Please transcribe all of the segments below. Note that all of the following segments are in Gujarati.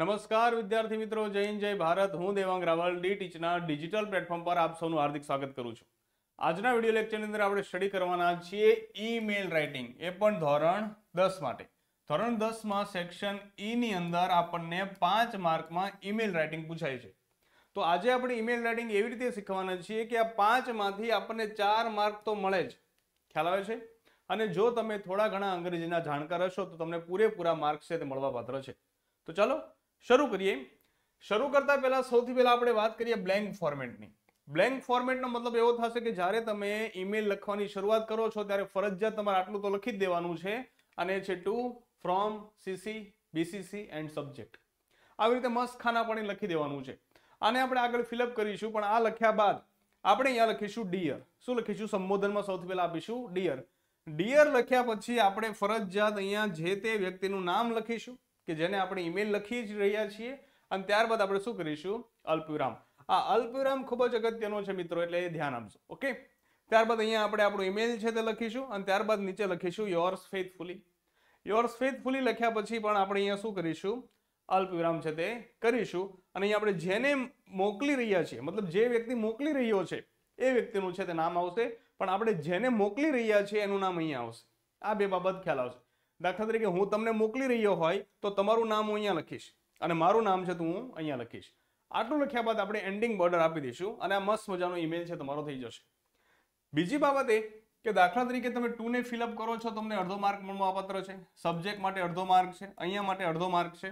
નમસ્કાર વિદ્યાર્થી મિત્રો જય જય ભારત હું દેવાંગ રાવલ ડી ટીચના ડિજિટલ પ્લેટફોર્મ પર આપ સૌનું હાર્દિક સ્વાગત કરું છું આજના વિડીયો લેક્ચરની અંદર આપણે સ્ટડી કરવાના છીએ ઈમેલ રાઇટિંગ એ પણ ધોરણ દસ માટે ધોરણ દસમાં સેક્શન ઈની e અંદર આપણને પાંચ માર્કમાં ઈમેલ રાઇટિંગ પૂછાય છે તો આજે આપણે ઈમેલ રાઇટિંગ એવી રીતે શીખવાના છીએ કે આ પાંચમાંથી આપણને ચાર માર્ક તો મળે જ ખ્યાલ આવે છે અને જો તમે થોડા ઘણા અંગ્રેજીના જાણકાર હશો તો તમને પૂરેપૂરા માર્ક્સ છે તે મળવાપાત્ર છે તો ચાલો શરૂ કરીએ શરૂ કરતા પહેલાં સૌથી પહેલાં આપણે વાત કરીએ બ્લેન્ક ફોર્મેટની બ્લેન્ક ફોર્મેટનો મતલબ એવો થશે કે જ્યારે તમે ઈમેલ લખવાની શરૂઆત કરો છો ત્યારે ફરજિયાત તમારે આટલું તો લખી જ દેવાનું છે અને છે to from CC BCC and subject આવી રીતે મસ્ત ખાના ખાનાપાણી લખી દેવાનું છે આને આપણે આગળ ફિલઅપ કરીશું પણ આ લખ્યા બાદ આપણે અહીંયા લખીશું ડિયર શું લખીશું સંબોધનમાં સૌથી પહેલાં આપીશું ડિયર ડિયર લખ્યા પછી આપણે ફરજિયાત અહીંયા જે તે વ્યક્તિનું નામ લખીશું કે જેને આપણે ઈમેલ લખી જ રહ્યા છીએ અને ત્યારબાદ આપણે શું કરીશું અલ્પવિરામ આ અલ્પવિરામ ખૂબ જ અગત્યનો છે મિત્રો એટલે એ ધ્યાન આપજો ઓકે ત્યારબાદ અહીંયા આપણે આપણું ઈમેલ છે તે લખીશું અને ત્યારબાદ નીચે લખીશું યોર્સ ફેથફુલી યોર્સ ફેથફુલી લખ્યા પછી પણ આપણે અહીંયા શું કરીશું અલ્પવિરામ છે તે કરીશું અને અહીંયા આપણે જેને મોકલી રહ્યા છીએ મતલબ જે વ્યક્તિ મોકલી રહ્યો છે એ વ્યક્તિનું છે તે નામ આવશે પણ આપણે જેને મોકલી રહ્યા છીએ એનું નામ અહીંયા આવશે આ બે બાબત ખ્યાલ આવશે દાખલા તરીકે હું તમને મોકલી રહ્યો હોય તો તમારું નામ હું અહીંયા લખીશ અને મારું નામ છે તો હું અહીંયા લખીશ આટલું લખ્યા બાદ આપણે એન્ડિંગ બોર્ડર આપી દઈશું અને આ મસ્ત મજાનો ઈમેલ છે તમારો થઈ જશે બીજી બાબત એ કે દાખલા તરીકે તમે ટુને ફિલઅપ કરો છો તમને અડધો માર્ક મળવાપાત્ર છે સબ્જેક્ટ માટે અડધો માર્ક છે અહીંયા માટે અડધો માર્ક છે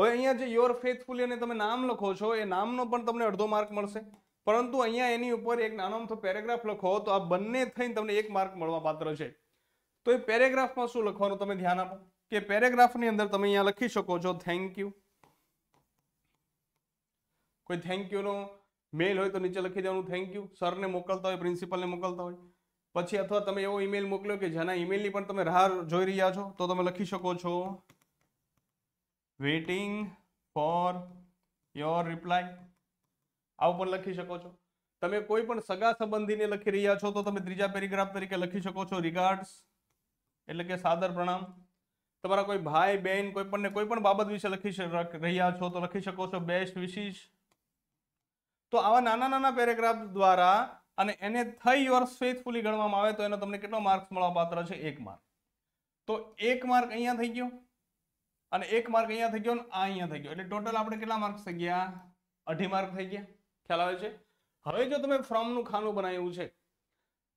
હવે અહીંયા જે યોર ફેથફુલી અને તમે નામ લખો છો એ નામનો પણ તમને અડધો માર્ક મળશે પરંતુ અહીંયા એની ઉપર એક નાનો પેરેગ્રાફ લખો તો આ બંને થઈને તમને એક માર્ક મળવા પાત્ર છે તો એ પેરેગ્રાફમાં શું લખવાનું તમે ધ્યાન આપો કે પેરેગ્રાફની અંદર તમે અહીંયા લખી શકો છો થેન્ક યુ કોઈ થેન્ક યુનો મેલ હોય તો નીચે લખી દેવાનું થેન્ક યુ સરને મોકલતા હોય પ્રિન્સિપલને મોકલતા હોય પછી અથવા તમે એવો ઈમેલ મોકલ્યો કે જેના ઈમેલની પણ તમે રાહ જોઈ રહ્યા છો તો તમે લખી શકો છો વેઇટિંગ ફોર યોર રિપ્લાય આવું પણ લખી શકો છો તમે કોઈ પણ સગા સંબંધીને લખી રહ્યા છો તો તમે ત્રીજા પેરેગ્રાફ તરીકે લખી શકો છો રિગાર્ડ્સ એટલે કે સાદર પ્રણામ તમારા કોઈ ભાઈ બહેન કોઈ પણ કોઈ પણ બાબત વિશે લખી રહ્યા છો તો લખી શકો છો બેસ્ટ વિશીસ તો આવા નાના નાના પેરેગ્રાફ દ્વારા અને એને થઈ યોર્સ ફેથફુલી ગણવામાં આવે તો એનો તમને કેટલો માર્ક્સ મળવા પાત્ર છે એક માર્ક તો એક માર્ક અહીંયા થઈ ગયો અને એક માર્ક અહીંયા થઈ ગયો અને આ અહીંયા થઈ ગયો એટલે ટોટલ આપણે કેટલા માર્ક્સ થઈ ગયા અઢી માર્ક થઈ ગયા ખ્યાલ આવે છે હવે જો તમે ફ્રોમનું ખાનું બનાવ્યું છે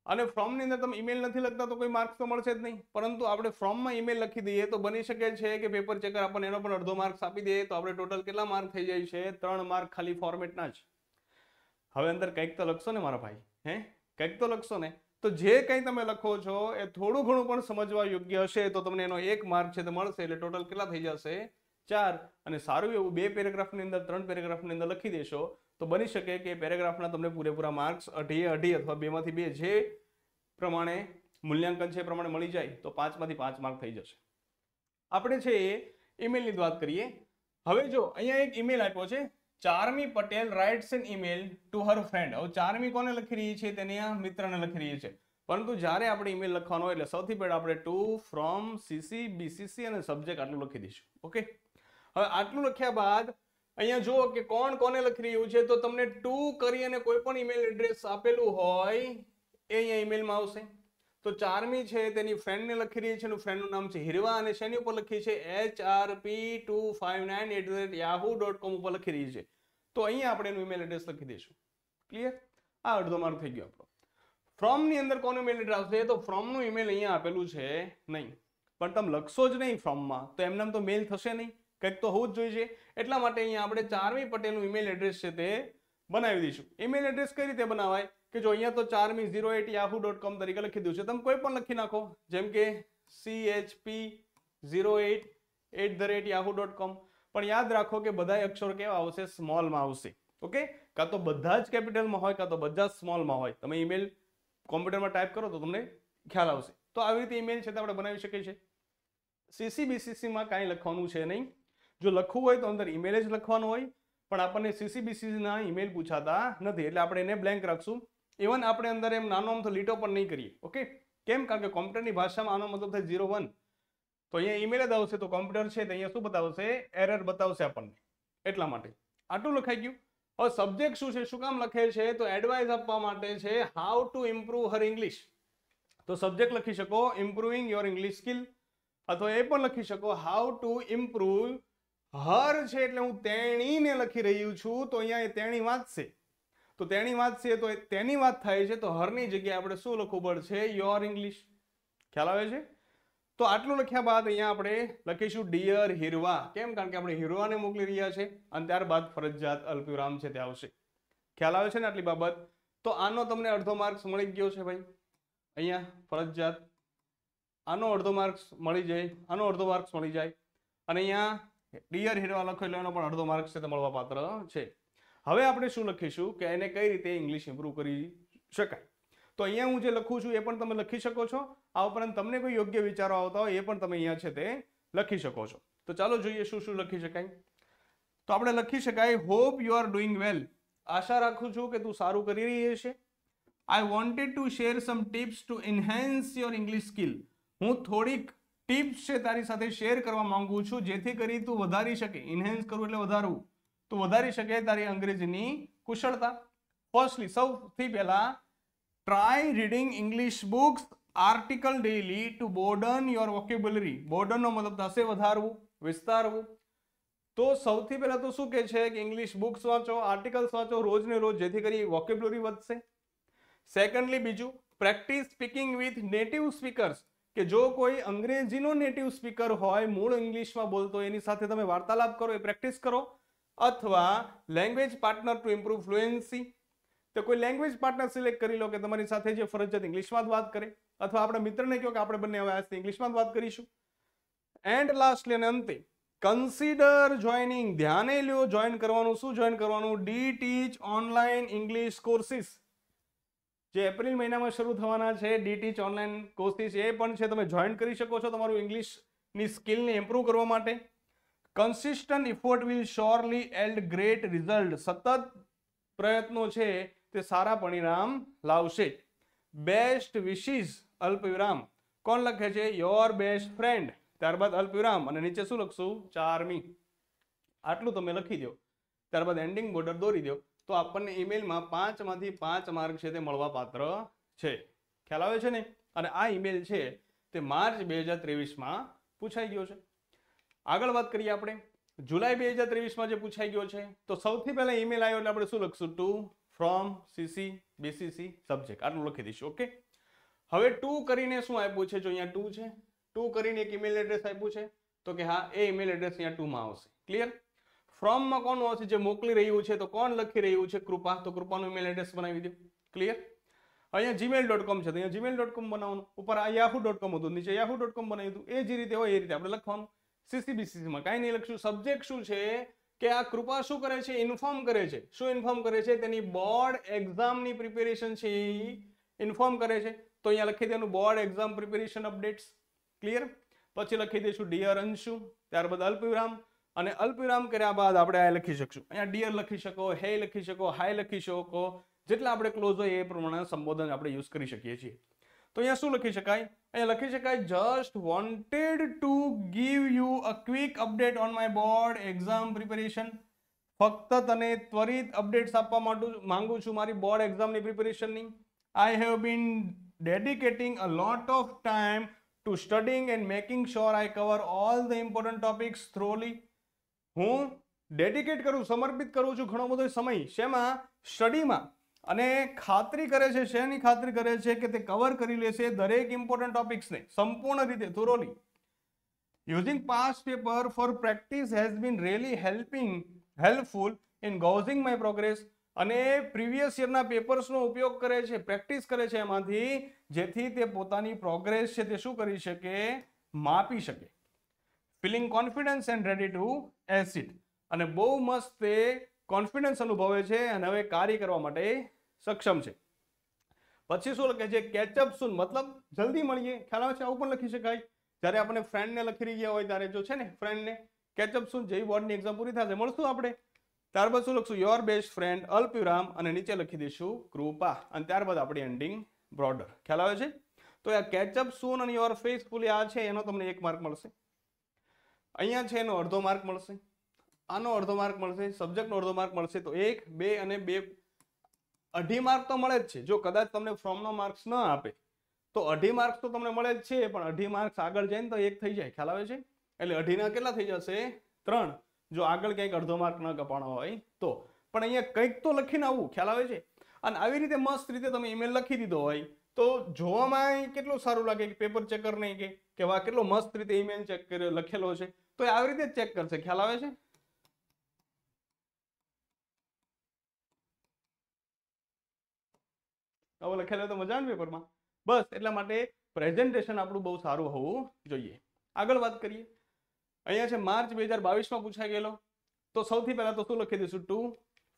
અને ફ્રોમની અંદર તમે ઈમેલ નથી લખતા તો કોઈ માર્ક્સ તો મળશે જ નહીં પરંતુ આપણે ફ્રોમમાં ઈમેલ લખી દઈએ તો બની શકે છે કે પેપર ચેકર આપણને એનો પણ અડધો માર્ક્સ આપી દઈએ તો આપણે ટોટલ કેટલા માર્ક થઈ જાય છે ત્રણ માર્ક ખાલી ફોર્મેટના જ હવે અંદર કંઈક તો લખશો ને મારા ભાઈ હે કંઈક તો લખશો ને તો જે કંઈ તમે લખો છો એ થોડું ઘણું પણ સમજવા યોગ્ય હશે તો તમને એનો એક માર્ક છે તે મળશે એટલે ટોટલ કેટલા થઈ જશે ચાર અને સારું એવું બે પેરેગ્રાફની અંદર ત્રણ પેરેગ્રાફની અંદર લખી દેશો તો બની શકે કે પેરેગ્રાફના તમને પૂરેપૂરા માર્ક્સ અઢી અઢી અથવા બેમાંથી બે જે પ્રમાણે મૂલ્યાંકન છે પ્રમાણે મળી જાય તો પાંચમાંથી પાંચ માર્ક થઈ જશે આપણે છે એ ઇમેલની વાત કરીએ હવે જો અહીંયા એક ઈમેલ આપ્યો છે Charmi Patel writes an email to her friend હવે ચારમી કોને લખી રહી છે તેની આ મિત્રને લખી રહી છે પરંતુ જ્યારે આપણે ઈમેલ લખવાનો હોય એટલે સૌથી પહેલાં આપણે ટુ ફ્રોમ સીસી બીસીસી અને સબ્જેક્ટ આટલું લખી દઈશું ઓકે હવે આટલું લખ્યા બાદ અહીંયા જુઓ કે કોણ કોને લખી રહ્યું છે તો તમને ટુ કરી અને કોઈ પણ ઈમેલ એડ્રેસ આપેલું હોય એ અહીંયા ઈમેલમાં આવશે તો ચારમી છે તેની ફ્રેન્ડને લખી રહી છે એનું ફ્રેન્ડનું નામ છે હિરવા અને શેની ઉપર લખી છે H R P two five nine at the rate Yahoo dot com ઉપર લખી રહી છે તો અહીંયા આપણે એનું ઈમેલ એડ્રેસ લખી દઈશું ક્લિયર આ અડધો માર્ક થઈ ગયો આપણો ફ્રોમની અંદર કોનું ઈમેલ એડ્રેસ આવશે તો ફ્રોમનું ઈમેલ અહીંયા આપેલું છે નહીં પણ તમે લખશો જ નહીં ફ્રોમમાં તો એમને તો મેલ થશે નહીં કંઈક તો હોવું જ જોઈએ એટલા માટે અહીંયા આપણે ચારમી પટેલનું ઈમેલ એડ્રેસ છે તે બનાવી દઈશું ઈમેલ એડ્રેસ કઈ રીતે બનાવાય કે જો અહીંયા તો Charmi zero at Yahoo dot com તરીકે લખી દઉં છે તમે કોઈ પણ લખી નાખો જેમ કે C H P zero at at the rate Yahoo dot com પણ યાદ રાખો કે બધા અક્ષરો કેવા આવશે સ્મોલમાં આવશે ઓકે કાં તો બધા જ કેપિટલમાં હોય કાં તો બધા જ સ્મોલમાં હોય તમે ઈમેલ કોમ્પ્યુટરમાં ટાઈપ કરો તો તમને ખ્યાલ આવશે તો આવી રીતે ઈમેલ છે તે આપણે બનાવી શકીએ છીએ સીસીબીસીસીમાં કાંઈ લખવાનું છે નહીં જો લખવું હોય તો અંદર ઈમેલ જ લખવાનું હોય પણ આપણને સીસીબીસીના ઈમેલ પૂછાતા નથી એટલે આપણે એને બ્લેન્ક રાખશું ઇવન આપણે અંદર એમ નાનો તો લીટો પણ નહીં કરીએ ઓકે કેમ કારણ કે કોમ્પ્યુટરની ભાષામાં આનો મતલબ થાય ઝીરો વન તો અહીંયા ઈમેલ જ આવશે તો કોમ્પ્યુટર છે તો અહીંયા શું બતાવશે એરર બતાવશે આપણને એટલા માટે આટલું લખાઈ ગયું હવે સબ્જેક્ટ શું છે શું કામ લખે છે તો એડવાઇસ આપવા માટે છે how to improve her English તો સબ્જેક્ટ લખી શકો ઇમ્પ્રુવિંગ યોર ઇંગ્લિશ સ્કિલ અથવા એ પણ લખી શકો હાઉ ટુ ઇમ્પ્રુવ હર છે એટલે હું તેણીને લખી રહ્યું છું તો અહીંયા એ તેણી વાંચશે તો તેણી વાંચશે તો તેની વાત થાય છે તો હરની જગ્યાએ આપણે શું લખવું પડશે યોર ઇંગ્લિશ ખ્યાલ આવે છે તો આટલું લખ્યા બાદ અહીંયા આપણે લખીશું ડિયર હિરવા કેમ કારણ કે આપણે હિરવાને મોકલી રહ્યા છે અને ત્યારબાદ ફરજિયાત અલ્પ્યુરામ છે તે આવશે ખ્યાલ આવે છે ને આટલી બાબત તો આનો તમને અડધો માર્ક્સ મળી ગયો છે ભાઈ અહીંયા ફરજિયાત આનો અડધો માર્ક્સ મળી જાય આનો અડધો માર્ક્સ મળી જાય અને અહીંયા ડિયર હીરવા લખો એટલે એનો પણ અડધો માર્ક્સ છે તે મળવા પાત્ર છે હવે આપણે શું લખીશું કે એને કઈ રીતે ઇંગ્લિશ ઇમ્પ્રૂવ કરી શકાય તો અહીંયા હું જે લખું છું એ પણ તમે લખી શકો છો આ ઉપરાંત તમને કોઈ યોગ્ય વિચારો આવતા હોય એ પણ તમે અહીંયા છે તે લખી શકો છો તો ચાલો જોઈએ શું શું લખી શકાય તો આપણે લખી શકાય hope you are doing well આશા રાખું છું કે તું સારું કરી રહી છે I wanted to share some tips to enhance your English skill હું થોડીક ટીપ્સ છે તારી સાથે શેર કરવા માંગુ છું જેથી કરી તું વધારી શકે ઇનહેન્સ કરવું એટલે વધારવું તું વધારી શકે તારી અંગ્રેજીની કુશળતા ફર્સ્ટલી સૌથી પહેલા try reading English books article daily to broaden your vocabulary બોર્ડનનો મતલબ થશે વધારવું વિસ્તારવું તો સૌથી પહેલાં તો શું કહે છે કે ઇંગ્લિશ બુક્સ વાંચો આર્ટિકલ્સ વાંચો રોજને રોજ જેથી કરી વોકેબ્યુલરી વધશે સેકન્ડલી બીજું practice speaking with native speakers કે જો કોઈ અંગ્રેજીનો નેટિવ સ્પીકર હોય મૂળ ઇંગ્લિશમાં બોલતો એની સાથે તમે વાર્તાલાપ કરો એ પ્રેક્ટિસ કરો અથવા language partner to improve fluency તો કોઈ લેંગ્વેજ પાર્ટનર સિલેક્ટ કરી લો કે તમારી સાથે જે ફરજિયાત ઇંગ્લિશમાં જ વાત કરે અથવા આપણા મિત્રને કહો કે આપણે બંને હવે આજથી ઇંગ્લિશમાં જ વાત કરીશું એન્ડ લાસ્ટલી અને અંતે કન્સિડર જોઈનિંગ ધ્યાને લ્યો જોઈન કરવાનું શું જોઈન કરવાનું D Teach online English courses જે એપ્રિલ મહિનામાં શરૂ થવાના છે ડીટીચ ઓનલાઈન કોર્સિસ એ પણ છે તમે જોઈન કરી શકો છો તમારું ઇંગ્લિશની સ્કિલને ઇમ્પ્રૂવ કરવા માટે consistent effort will surely yield great result સતત પ્રયત્નો છે તે સારા પરિણામ લાવશે બેસ્ટ વિશીસ અલ્પવિરામ કોણ લખે છે યોર બેસ્ટ ફ્રેન્ડ ત્યારબાદ અલ્પવિરામ અને નીચે શું લખશું ચારમી આટલું તમે લખી દો ત્યારબાદ એન્ડિંગ બોર્ડર દોરી દો તો આપણને ઈમેલમાં પાંચમાંથી પાંચ માર્ક છે તે મળવાપાત્ર છે ખ્યાલ આવે છે ને અને આ ઈમેલ છે તે માર્ચ બે હજાર ત્રેવીસમાં પૂછાઈ ગયો છે આગળ વાત કરીએ આપણે જુલાઈ બે હજાર ત્રેવીસમાં જે પૂછાઈ ગયો છે તો સૌથી પહેલાં ઈમેલ આવ્યો એટલે આપણે શું લખશું to from CC BCC subject આટલું લખી દઈશું ઓકે હવે ટુ કરીને શું આપ્યું છે જો અહીંયા ટુ છે ટુ કરીને એક ઈમેલ એડ્રેસ આપ્યું છે તો કે હા એ ઈમેલ એડ્રેસ અહીંયા ટુમાં આવશે ક્લિયર ફ્રોમમાં કોનું આવશે જે મોકલી રહ્યું છે તો કોણ લખી રહ્યું છે કૃપા તો કૃપાનું ઈમેલ એડ્રેસ બનાવી દો ક્લિયર અહીંયા જીમેલ ડોટ કોમ છે તો અહીંયા જીમેલ ડોટ કોમ બનાવવાનું ઉપર આ યાહુ ડોટ કોમ હતું નીચે યાહુ ડોટ કોમ બનાવ્યું હતું એ જે રીતે હોય એ રીતે આપણે લખવાનું સીસીબીસીસીમાં કાંઈ નહીં લખશું સબ્જેક્ટ શું છે કે આ કૃપા શું કરે છે ઇન્ફોર્મ કરે છે શું ઇન્ફોર્મ કરે છે તેની બોર્ડ એક્ઝામની પ્રિપેરેશન છે એ ઇન્ફોર્મ કરે છે તો અહીંયા લખી દેવાનું board exam preparation updates clear પછી લખી દઈશું ડિયર અંશુ ત્યારબાદ અલ્પવિરામ અને અલ્પવિરામ કર્યા બાદ આપણે આ લખી શકશું અહીંયા ડિયર લખી શકો હે લખી શકો હાય લખી શકો જેટલા આપણે ક્લોઝ હોય એ પ્રમાણે સંબોધન આપણે યુઝ કરી શકીએ છીએ તો અહીંયા શું લખી શકાય અહીંયા લખી શકાય just wanted to give you a quick update on my board exam preparation ફક્ત તને ત્વરિત અપડેટ્સ આપવા માટે માંગુ છું મારી બોર્ડ એક્ઝામની પ્રિપેરેશનની I have been dedicating a lot of time to studying and making sure I cover all the important topics thoroughly હું ડેડિકેટ કરું સમર્પિત કરું છું ઘણો બધો સમય શેમાં સ્ટડીમાં અને ખાતરી કરે છે શેની ખાતરી કરે છે કે તે કવર કરી લેશે દરેક ઇમ્પોર્ટન્ટ ટોપિક્સને સંપૂર્ણ રીતે thoroughly using past paper for practice has been really helping helpful in gauging my progress અને પ્રીવિયસ યરના પેપર્સનો ઉપયોગ કરે છે પ્રેક્ટિસ કરે છે એમાંથી જેથી તે પોતાની પ્રોગ્રેસ છે તે શું કરી શકે માપી શકે feeling confidence and ready to ace it અને બહુ મસ્ત એ કોન્ફિડન્સ અનુભવે છે અને હવે કાર્ય કરવા માટે સક્ષમ છે પછી શું લખે છે કેચઅપ સુન મતલબ જલ્દી મળીએ ખ્યાલ આવે છે આવું પણ લખી શકાય જ્યારે આપણે ફ્રેન્ડને લખી ગયા હોય ત્યારે જો છે ને ફ્રેન્ડને કેચઅપ સુન જેવી બોર્ડની એક્ઝામ પૂરી થશે મળશું આપણે ત્યારબાદ શું લખશું યોર બેસ્ટ ફ્રેન્ડ અલ્પ્યુરામ અને નીચે લખી દઈશું કૃપા અને ત્યારબાદ આપણી એન્ડિંગ બ્રોડર ખ્યાલ આવે છે તો આ કેચઅપ સુન અને યોર ફેસફુલી આ છે એનો તમને એક માર્ક મળશે અહીંયા છે એનો અડધો માર્ક મળશે આનો અડધો માર્ક મળશે સબ્જેક્ટનો અડધો માર્ક મળશે તો એક બે અને બે અઢી માર્ક તો મળે જ છે જો કદાચ તમને ફ્રોમનો માર્ક્સ ન આપે તો અઢી માર્ક્સ તો તમને મળે જ છે પણ અઢી માર્ક્સ આગળ જઈને તો એક થઈ જાય ખ્યાલ આવે છે એટલે અઢીના કેટલા થઈ જશે ત્રણ જો આગળ ક્યાંક અડધો માર્ક ન કપાણો હોય તો પણ અહીંયા કંઈક તો લખીને આવવું ખ્યાલ આવે છે અને આવી રીતે મસ્ત રીતે તમે ઈમેલ લખી દીધો હોય તો જોવામાં કેટલું સારું લાગે કે પેપર ચેકર નહીં કે કે વાહ કેટલો મસ્ત રીતે ઈમેલ ચેક કર્યો લખેલો છે તો એ આવી રીતે ચેક કરશે ખ્યાલ આવે છે આવું લખેલું તો મજા આવે પેપરમાં બસ એટલા માટે પ્રેઝન્ટેશન આપણું બહુ સારું હોવું જોઈએ આગળ વાત કરીએ અહીંયા છે માર્ચ બે હજાર બાવીસમાં પૂછાઈ ગયેલો તો સૌથી પહેલાં તો શું લખી દઈશું to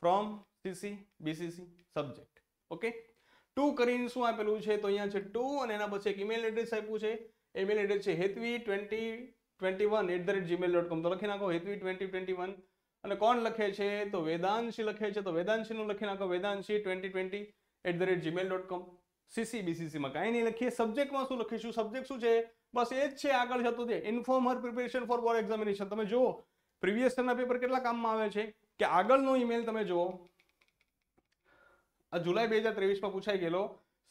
from CC BCC subject okay to કરીને શું આપેલું છે તો અહીંયા છે ટુ અને એના પછી એક ઈમેલ એડ્રેસ આપ્યું છે ઈમેલ એડ્રેસ છે Hetvi twenty twenty one at the rate Gmail dot com તો લખી નાખો હેતવી ટ્વેન્ટી ટ્વેન્ટી વન અને કોણ લખે છે તો વેદાંશી લખે છે તો વેદાંશીનું લખી નાખો Vedanshi twenty twenty at the rate Gmail dot com સીસીબીસીસીમાં કાંઈ નહીં લખીએ સબ્જેક્ટમાં શું લખીશું સબ્જેક્ટ શું છે બસ એ જ છે આગળ જતું છે inform her preparation for board examination તમે જુઓ પ્રીવિયસ યરના પેપર કેટલા કામમાં આવે છે કે આગળનો ઈમેલ તમે જુઓ આ જુલાઈ બે હજાર ત્રેવીસમાં પૂછાઈ ગયેલો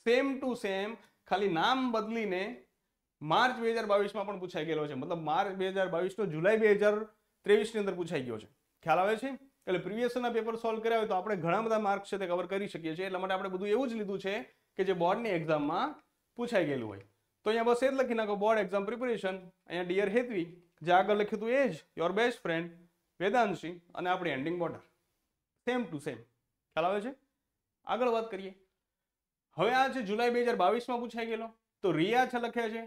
સેમ ટુ સેમ ખાલી નામ બદલીને માર્ચ બે હજાર બાવીસમાં પણ પૂછાઈ ગયેલો છે મતલબ માર્ચ બે હજાર બાવીસનો જુલાઈ બે હજાર ત્રેવીસની અંદર પૂછાઈ ગયો છે ખ્યાલ આવે છે એટલે પ્રિવિયસના પેપર સોલ્વ કર્યા હોય તો આપણે ઘણા બધા માર્ક્સ છે તે કવર કરી શકીએ છીએ એટલા માટે આપણે બધું એવું જ લીધું છે કે જે બોર્ડની એક્ઝામમાં પૂછાઈ ગયેલું હોય તો અહીંયા બસ એ જ લખી નાખો બોર્ડ એક્ઝામ પ્રિપેરેશન અહીંયા ડિયર હેતવી જે આગળ લખ્યું હતું એ જ યોર બેસ્ટ ફ્રેન્ડ વેદાંશી અને આપણી ending border same to same ખ્યાલ આવે છે આગળ વાત કરીએ હવે આ છે જુલાઈ બે હજાર બાવીસમાં પૂછાઈ ગયેલો તો રિયા છે લખે છે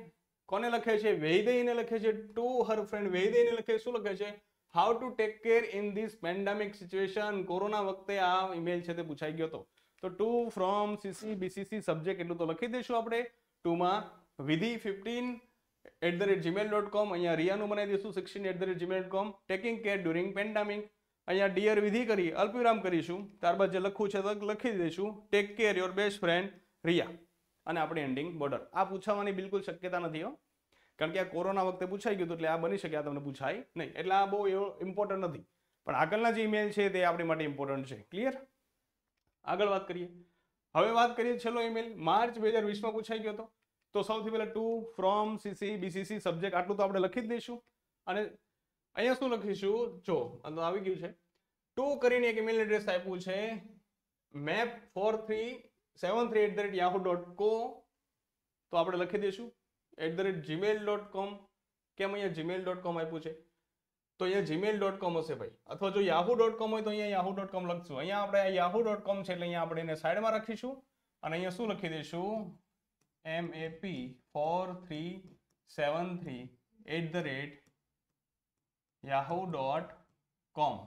કોને લખે છે વૈદેહીને લખે છે ટુ હર ફ્રેન્ડ વૈદેહીને લખે શું લખે છે how to take care in this pandemic situation corona વખતે આ ઈમેલ છે તે પૂછાઈ ગયો હતો તો to from CC BCC subject એટલું તો લખી દઈશું આપણે ટુમાં Vidhi fifteen at the rate Gmail dot com અહીંયા રિયાનું બનાવી દઈશું sixteen at the rate Gmail dot com taking care during pandemic અહીંયા ડિયર વિધિ કરી અલ્પવિરામ કરીશું ત્યારબાદ જે લખવું છે તો લખી દઈશું take care your best friend Riya અને આપણી એન્ડિંગ બોર્ડર આ પૂછાવાની બિલકુલ શક્યતા નથી હો કારણ કે આ કોરોના વખતે પૂછાઈ ગયું એટલે આ બની શકે આ તમને પૂછાય નહીં એટલે આ બહુ એવો ઇમ્પોર્ટન્ટ નથી પણ આગળના જે ઇમેલ છે તે આપણી માટે ઇમ્પોર્ટન્ટ છે ક્લિયર આગળ વાત કરીએ હવે વાત કરીએ છેલ્લો ઇમેલ માર્ચ બે હજાર વીસમાં પૂછાઈ ગયો હતો તો સૌથી પહેલાં to from CC BCC subject આટલું તો આપણે લખી જ દઈશું અને અહીંયા શું લખીશું જો આવી ગયું છે ટુ કરીને એક ઇમેલ એડ્રેસ આપ્યું છે map four three seven three at the rate Yahoo dot co તો આપણે લખી દઈશું at the rate Gmail dot com કેમ અહીંયા જીમેલ ડોટ કોમ આપ્યું છે તો અહીંયા જીમેલ ડોટ કોમ હશે ભાઈ અથવા જો યાહુ ડોટ કોમ હોય તો અહીંયા યાહુ ડોટ કોમ લખશું અહીંયા આપણે યાહુ ડોટ કોમ છે એટલે અહીંયા આપણે એને સાઈડમાં રાખીશું અને અહીંયા શું લખી દઈશું M A P four three seven three at the rate Yahoo dot com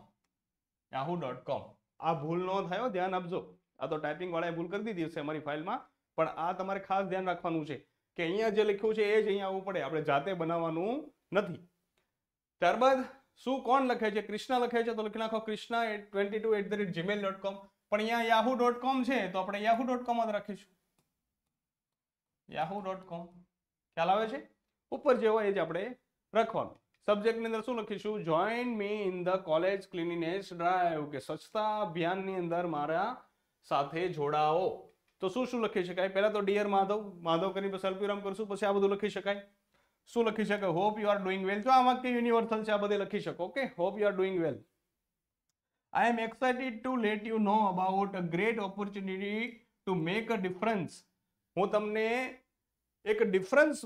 Yahoo dot com આ ભૂલ ન થાય ધ્યાન આપજો આ તો ટાઈપિંગ વાળાએ ભૂલ કરી દીધી હશે અમારી ફાઇલમાં પણ આ તમારે ખાસ ધ્યાન રાખવાનું છે કે અહીંયા જે લખ્યું છે એ જ અહીંયા આવવું પડે આપણે જાતે બનાવવાનું નથી ત્યારબાદ શું કોણ લખે છે કૃષ્ણ લખે છે તો લખી નાખો Krishna twenty two at the rate Gmail dot com પણ અહીંયા યાહુ ડોટ કોમ છે તો આપણે યાહુ ડોટ કોમ જ રાખીશું યાહુ ડોટ કોમ ખ્યાલ આવે છે ઉપર જે હોય એ જ આપણે રાખવાનું સબ્જેક્ટની અંદર શું લખીશું join me in the college cleanliness drive કે સ્વચ્છતા અભિયાનની અંદર મારા સાથે જોડાઓ તો શું શું લખી શકાય પહેલા તો ડિયર માધવ માધવ કરી પછી અલ્પિરામ કરશું પછી આ બધું લખી શકાય શું લખી શકાય hope you are doing well જો આમાં કે યુનિવર્સલ છે આ બધે લખી શકો okay hope you are doing well I am excited to let you know about a great opportunity to make a difference હું તમને એક ડિફરન્સ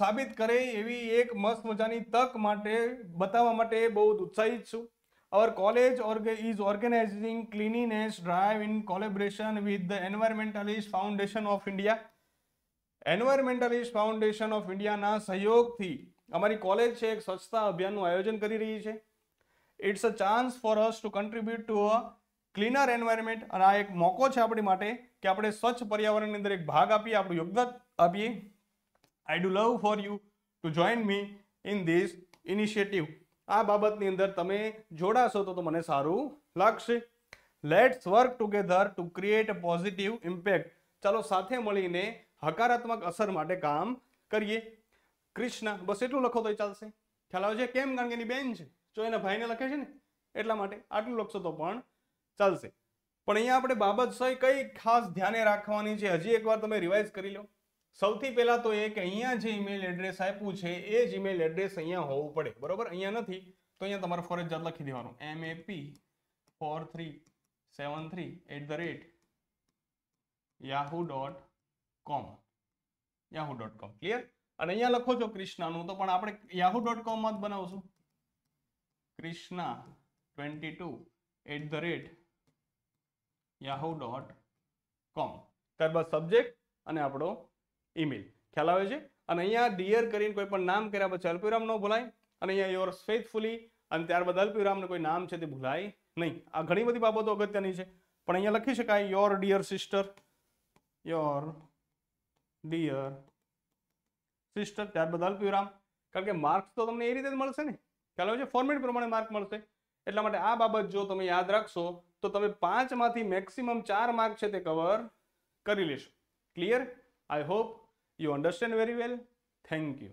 સાબિત કરે એવી એક મસ્ત મજાની તક માટે બતાવવા માટે બહુ ઉત્સાહિત છું Our college org is organizing cleanliness drive in collaboration with the Environmentalist Foundation of India. Environmentalist foundation of ઇન્ડિયાના સહયોગથી અમારી કોલેજ છે એક સ્વચ્છતા અભિયાનનું આયોજન કરી રહી છે it's a chance for us to contribute to a cleaner environment અને આ એક મોકો છે આપણી માટે કે આપણે સ્વચ્છ પર્યાવરણની અંદર એક ભાગ આપીએ આપણું યોગદાન આપીએ I do love for you to join me in this initiative આ બાબતની અંદર તમે જોડાશો તો મને સારું લાગશે let's work together to create positive impact ચાલો સાથે મળીને હકારાત્મક અસર માટે કામ કરીએ કૃષ્ણ બસ એટલું લખો તો ચાલશે ખ્યાલ આવજે કેમ કારણ કે એની બેન છે જો એના ભાઈને લખે છે ને એટલા માટે આટલું લખશો તો પણ ચાલશે પણ અહીંયા આપણે બાબત સહી કઈ ખાસ ધ્યાને રાખવાની છે હજી એકવાર તમે રિવાઇઝ કરી લો સૌથી પહેલાં તો એક અહીંયા જે ઈમેલ એડ્રેસ આપ્યું છે એ જ ઈમેલ એડ્રેસ અહીંયા હોવું પડે બરોબર અહીંયા નથી તો અહીંયા તમારે ફરજિયાત લખી દેવાનું M A P four three seven three at the rate Yahoo dot com Yahoo dot com clear અને અહીંયા લખો છો ક્રિષ્નાનું તો પણ આપણે યાહુ ડોટ કોમમાં જ બનાવશું Krishna twenty two at the rate Yahoo dot com ત્યારબાદ સબ્જેક્ટ અને આપણો ઈમેલ ખ્યાલ આવે છે અને અહીંયા ડિયર કરીને કોઈ પણ નામ કર્યા પછી અલ્પિરામ ન ભૂલાય અને અહીંયા યોર ફેથફુલી અને ત્યારબાદ અલ્પિરામનું કોઈ નામ છે તે ભૂલાય નહીં આ ઘણી બધી બાબતો અગત્યની છે પણ અહીંયા લખી શકાય your dear sister your dear sister ત્યારબાદ અલ્પિરામ કારણ કે માર્ક્સ તો તમને એ રીતે જ મળશે ને ખ્યાલ આવે છે ફોર્મેટ પ્રમાણે માર્ક મળશે એટલા માટે આ બાબત જો તમે યાદ રાખશો તો તમે પાંચમાંથી મેક્સિમમ ચાર માર્ક છે તે કવર કરી લેશો clear I hope You understand very well? Thank you.